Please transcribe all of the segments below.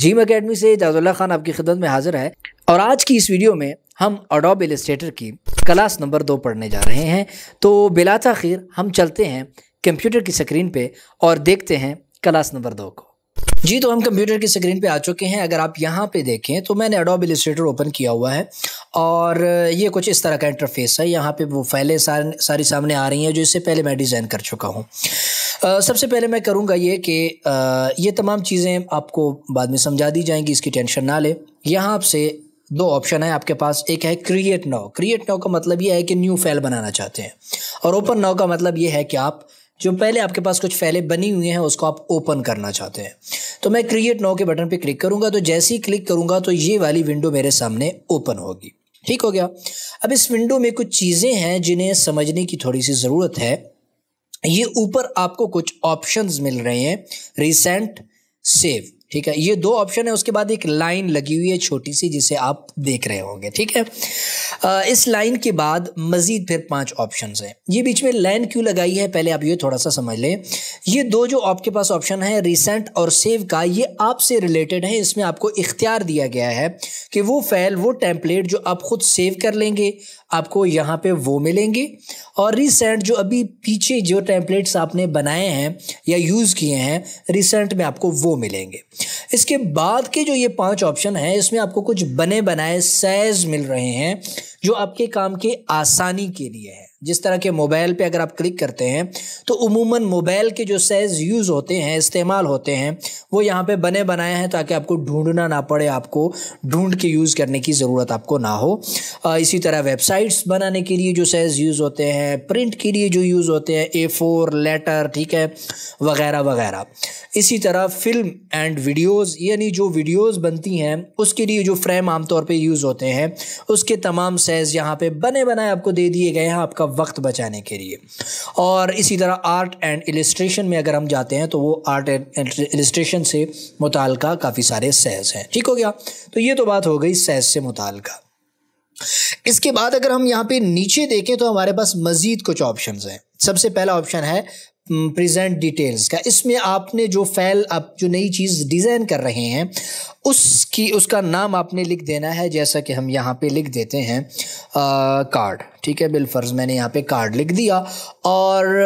gym academy से जाजुल्ला खान आपकी खिदमत में हाजिर है और आज की इस वीडियो में हम अडोब एलिस्ट्रेटर की क्लास नंबर दो पढ़ने जा रहे हैं तो बिला तखिर हम चलते हैं कंप्यूटर की स्क्रीन पे और देखते हैं क्लास नंबर दो को जी तो हम कंप्यूटर की स्क्रीन पे आ चुके हैं अगर आप यहाँ पे देखें तो मैंने अडोब एलिस्ट्रेटर ओपन किया हुआ है और ये कुछ इस तरह का इंटरफेस है यहाँ पर वो फैलें सारी सामने आ रही हैं जो इससे पहले मैं डिज़ाइन कर चुका हूँ सबसे पहले मैं करूँगा ये कि ये तमाम चीज़ें आपको बाद में समझा दी जाएंगी इसकी टेंशन ना ले यहाँ आपसे दो ऑप्शन है आपके पास एक है क्रिएट नाउ क्रिएट नाउ का मतलब ये है कि न्यू फाइल बनाना चाहते हैं और ओपन नाउ का मतलब ये है कि आप जो पहले आपके पास कुछ फाइलें बनी हुई हैं उसको आप ओपन करना चाहते हैं तो मैं क्रिएट नाउ के बटन पे क्लिक करूंगा तो जैसे ही क्लिक करूंगा तो ये वाली विंडो मेरे सामने ओपन होगी ठीक हो गया अब इस विंडो में कुछ चीज़ें हैं जिन्हें समझने की थोड़ी सी ज़रूरत है ये ऊपर आपको कुछ ऑप्शंस मिल रहे हैं रिसेंट सेव ठीक है ये दो ऑप्शन है उसके बाद एक लाइन लगी हुई है छोटी सी जिसे आप देख रहे होंगे ठीक है आ, इस लाइन के बाद मज़ीद फिर पांच ऑप्शन हैं ये बीच में लाइन क्यों लगाई है पहले आप ये थोड़ा सा समझ लें ये दो जो आपके पास ऑप्शन है रिसेंट और सेव का ये आपसे रिलेटेड है इसमें आपको इख्तियार दिया गया है कि वो फैल वो टेम्पलेट जो आप ख़ुद सेव कर लेंगे आपको यहाँ पे वो मिलेंगे और रिसेंट जो अभी पीछे जो टेम्पलेट्स आपने बनाए हैं या यूज़ किए हैं रिसेंट में आपको वो मिलेंगे इसके बाद के जो ये पांच ऑप्शन हैं इसमें आपको कुछ बने बनाए सैज मिल रहे हैं जो आपके काम के आसानी के लिए है जिस तरह के मोबाइल पे अगर आप क्लिक करते हैं तो उमूमन मोबाइल के जो सेज यूज़ होते हैं इस्तेमाल होते हैं वो यहाँ पे बने बनाए हैं ताकि आपको ढूंढना ना पड़े आपको ढूंढ के यूज़ करने की ज़रूरत आपको ना हो इसी तरह वेबसाइट्स बनाने के लिए जो सेज यूज़ होते हैं प्रिंट के लिए जो यूज़ होते हैं ए लेटर ठीक है वगैरह वगैरह इसी तरह फिल्म एंड वीडियोज़ यानी जो वीडियोज़ बनती हैं उसके लिए जो फ्रेम आमतौर पर यूज़ होते हैं उसके तमाम से एक्सेस यहाँ पे बने बनाए आपको दे दिए गए हैं आपका वक्त बचाने के लिए और इसी तरह आर्ट एंड इलिस्ट्रेशन में अगर हम जाते हैं तो वो आर्ट एंड इलिस्ट्रेशन से मुतल काफ़ी सारे सेज हैं ठीक हो गया तो ये तो बात हो गई सेज से मुतल इसके बाद अगर हम यहाँ पे नीचे देखें तो हमारे पास मज़ीद कुछ ऑप्शन हैं सबसे पहला ऑप्शन है प्रेजेंट mm, डिटेल्स का इसमें आपने जो फैल आप जो नई चीज़ डिज़ाइन कर रहे हैं उसकी उसका नाम आपने लिख देना है जैसा कि हम यहाँ पे लिख देते हैं आ, कार्ड ठीक है बिलफर्ज मैंने यहाँ पे कार्ड लिख दिया और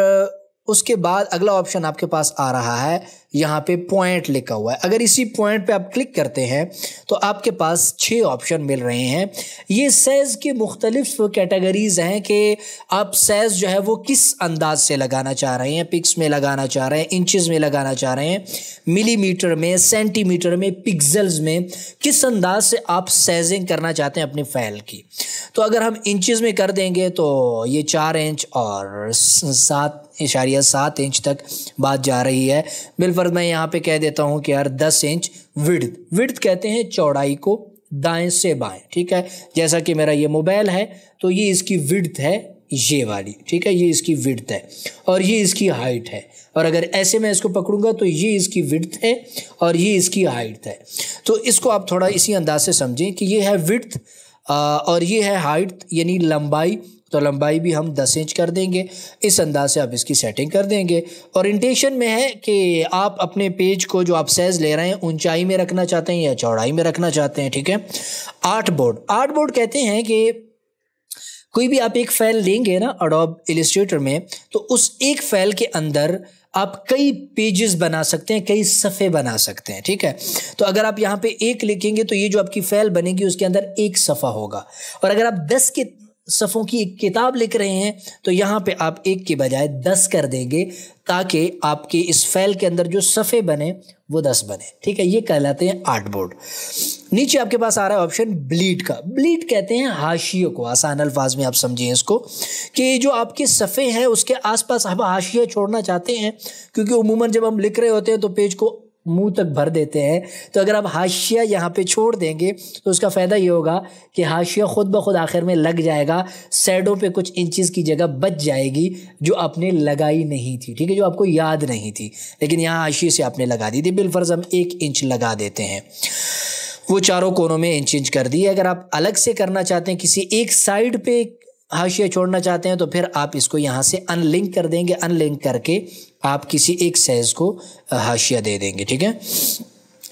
उसके बाद अगला ऑप्शन आपके पास आ रहा है यहाँ पे पॉइंट लिखा हुआ है अगर इसी पॉइंट पे आप क्लिक करते हैं तो आपके पास छः ऑप्शन मिल रहे हैं ये सेज़ के मुख्तलिफ कैटेगरीज़ हैं कि आप सेज़ जो है वो किस अंदाज से लगाना चाह रहे हैं पिक्स में लगाना चाह रहे हैं इंचज़ में लगाना चाह रहे हैं मिलीमीटर में सेंटीमीटर में पिक्जल्स में किस अंदाज से आप सेजिंग करना चाहते हैं अपनी फ़ाइल की तो अगर हम इंचज़ में कर देंगे तो ये चार इंच और सात इशारिया सात इंच तक बात जा रही है बिलफर्ज मैं यहाँ पे कह देता हूँ कि यार दस इंच विड़ विड़ कहते हैं चौड़ाई को दाएं से बाएं ठीक है जैसा कि मेरा ये मोबाइल है तो ये इसकी विड़ है ये वाली ठीक है ये इसकी विड है और ये इसकी हाइट है और अगर ऐसे मैं इसको पकड़ूंगा तो ये इसकी विड़ है और ये इसकी हाइट है तो इसको आप थोड़ा इसी अंदाज से समझें कि ये है विड़ और ये है हाइट यानी लंबाई तो लंबाई भी हम 10 इंच कर देंगे इस अंदाज से आप इसकी सेटिंग कर देंगे और इंटेशन में है कि आप अपने पेज को जो आप साइज़ ले रहे हैं ऊंचाई में रखना चाहते हैं या चौड़ाई में रखना चाहते हैं ठीक है आर्ट बोर्ड आर्ट बोर्ड कहते हैं कि कोई भी आप एक फैल लेंगे ना अडोब इलिस्ट्रेटर में तो उस एक फैल के अंदर आप कई पेजेस बना सकते हैं कई सफ़े बना सकते हैं ठीक है तो अगर आप यहाँ पे एक लिखेंगे तो ये जो आपकी फैल बनेगी उसके अंदर एक सफ़ा होगा और अगर आप दस के सफ़ों की एक किताब लिख रहे हैं तो यहाँ पे आप एक के बजाय दस कर देंगे ताकि आपके इस फैल के अंदर जो सफ़े बने वो दस बने ठीक है ये कहलाते हैं आर्ट बोर्ड नीचे आपके पास आ रहा है ऑप्शन ब्लीड का ब्लीड कहते हैं हाशियों को आसान अल्फाज में आप समझिए इसको कि जो आपके सफ़े हैं उसके आसपास हम हाशिया छोड़ना चाहते हैं क्योंकि उमूमन जब हम लिख रहे होते हैं तो पेज को मुंह तक भर देते हैं तो अगर आप हाशिया यहाँ पे छोड़ देंगे तो उसका फ़ायदा ये होगा कि हाशिया ख़ुद ब खुद आखिर में लग जाएगा सैडों पे कुछ इंचज़ की जगह बच जाएगी जो आपने लगाई नहीं थी ठीक है जो आपको याद नहीं थी लेकिन यहाँ हाशिए से आपने लगा दी थी बिलफर्ज़ हम एक इंच लगा देते हैं वो चारों कोनों में इंच इंच कर दिए अगर आप अलग से करना चाहते हैं किसी एक साइड पे हाशिया छोड़ना चाहते हैं तो फिर आप इसको यहाँ से अनलिंक कर देंगे अनलिंक करके आप किसी एक सेज को हाशिया दे देंगे ठीक है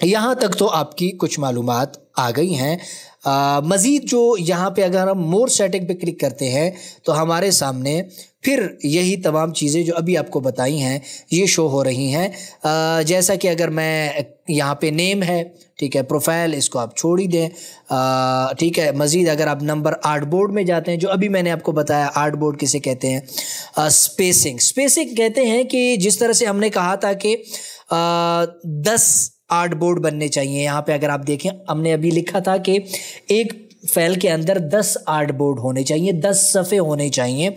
यहाँ तक तो आपकी कुछ मालूम आ गई हैं मज़ीद जो यहाँ पे अगर हम मोर सेटिंग पे क्लिक करते हैं तो हमारे सामने फिर यही तमाम चीज़ें जो अभी आपको बताई हैं ये शो हो रही हैं जैसा कि अगर मैं यहाँ पे नेम है ठीक है प्रोफाइल इसको आप छोड़ ही दें ठीक है मज़ीद अगर आप नंबर आर्ट बोर्ड में जाते हैं जो अभी मैंने आपको बताया आर्ट बोर्ड किसे कहते हैं स्पेसिंग स्पेसिंग कहते हैं कि जिस तरह से हमने कहा था कि दस आर्ट बोर्ड बनने चाहिए यहाँ पे अगर आप देखें हमने अभी लिखा था कि एक फैल के अंदर दस आर्ट बोर्ड होने चाहिए दस सफ़े होने चाहिए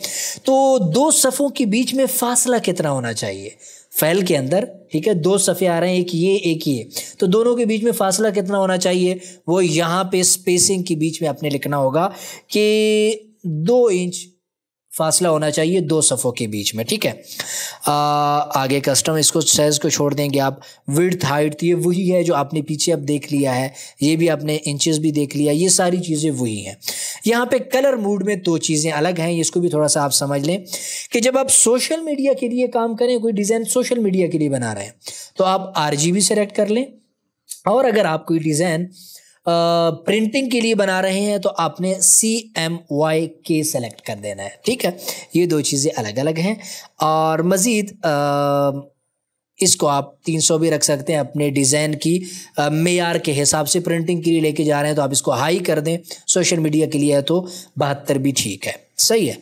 तो दो सफ़ों के बीच में फासला कितना होना चाहिए फैल के अंदर ठीक है दो सफ़े आ रहे हैं एक ये एक ये तो दोनों के बीच में फासला कितना होना चाहिए वो यहाँ पे स्पेसिंग के बीच में आपने लिखना होगा कि दो इंच फासला होना चाहिए दो सफ़ों के बीच में ठीक है आ, आगे कस्टम इसको साइज़ को छोड़ देंगे आप विर्थ हाइट तो ये वही है जो आपने पीछे अब देख लिया है ये भी आपने इंचेस भी देख लिया ये सारी चीज़ें वही हैं यहाँ पे कलर मूड में दो चीज़ें अलग हैं इसको भी थोड़ा सा आप समझ लें कि जब आप सोशल मीडिया के लिए काम करें कोई डिज़ाइन सोशल मीडिया के लिए बना रहे हैं तो आप आर सेलेक्ट कर लें और अगर आप कोई डिज़ाइन प्रिंटिंग के लिए बना रहे हैं तो आपने सी एम वाई के सेलेक्ट कर देना है ठीक है ये दो चीज़ें अलग अलग हैं और मज़ीद इसको आप 300 भी रख सकते हैं अपने डिज़ाइन की मेयार के हिसाब से प्रिंटिंग के लिए लेके जा रहे हैं तो आप इसको हाई कर दें सोशल मीडिया के लिए है तो बहत्तर भी ठीक है सही है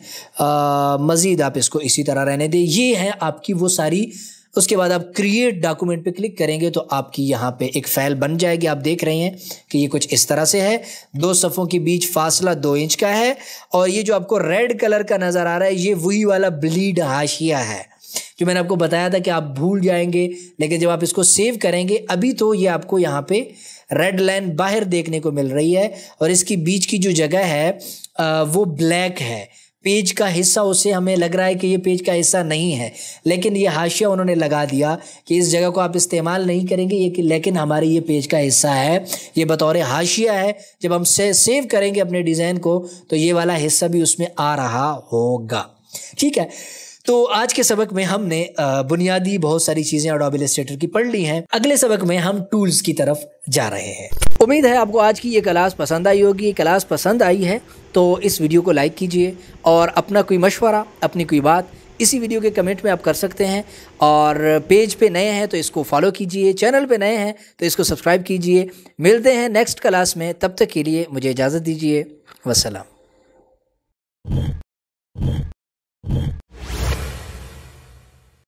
मज़ीद आप इसको इसी तरह रहने दें ये है आपकी वो सारी उसके बाद आप क्रिएट डॉक्यूमेंट पे क्लिक करेंगे तो आपकी यहाँ पे एक फाइल बन जाएगी आप देख रहे हैं कि ये कुछ इस तरह से है दो सफ़ों के बीच फासला दो इंच का है और ये जो आपको रेड कलर का नज़र आ रहा है ये वही वाला ब्लीड हाशिया है जो मैंने आपको बताया था कि आप भूल जाएंगे लेकिन जब आप इसको सेव करेंगे अभी तो ये आपको यहाँ पे रेड लाइन बाहर देखने को मिल रही है और इसकी बीच की जो जगह है वो ब्लैक है पेज का हिस्सा उसे हमें लग रहा है कि ये पेज का हिस्सा नहीं है लेकिन ये हाशिया उन्होंने लगा दिया कि इस जगह को आप इस्तेमाल नहीं करेंगे ये लेकिन हमारे ये पेज का हिस्सा है ये बतौर हाशिया है जब हम से, सेव करेंगे अपने डिज़ाइन को तो ये वाला हिस्सा भी उसमें आ रहा होगा ठीक है तो आज के सबक में हमने बुनियादी बहुत सारी चीजें और स्टेटर की पढ़ ली हैं अगले सबक में हम टूल्स की तरफ जा रहे हैं उम्मीद है आपको आज की ये क्लास पसंद आई होगी ये क्लास पसंद आई है तो इस वीडियो को लाइक कीजिए और अपना कोई मशवरा अपनी कोई बात इसी वीडियो के कमेंट में आप कर सकते हैं और पेज पे नए हैं तो इसको फॉलो कीजिए चैनल पे नए हैं तो इसको सब्सक्राइब कीजिए मिलते हैं नेक्स्ट क्लास में तब तक के लिए मुझे इजाज़त दीजिए वसलम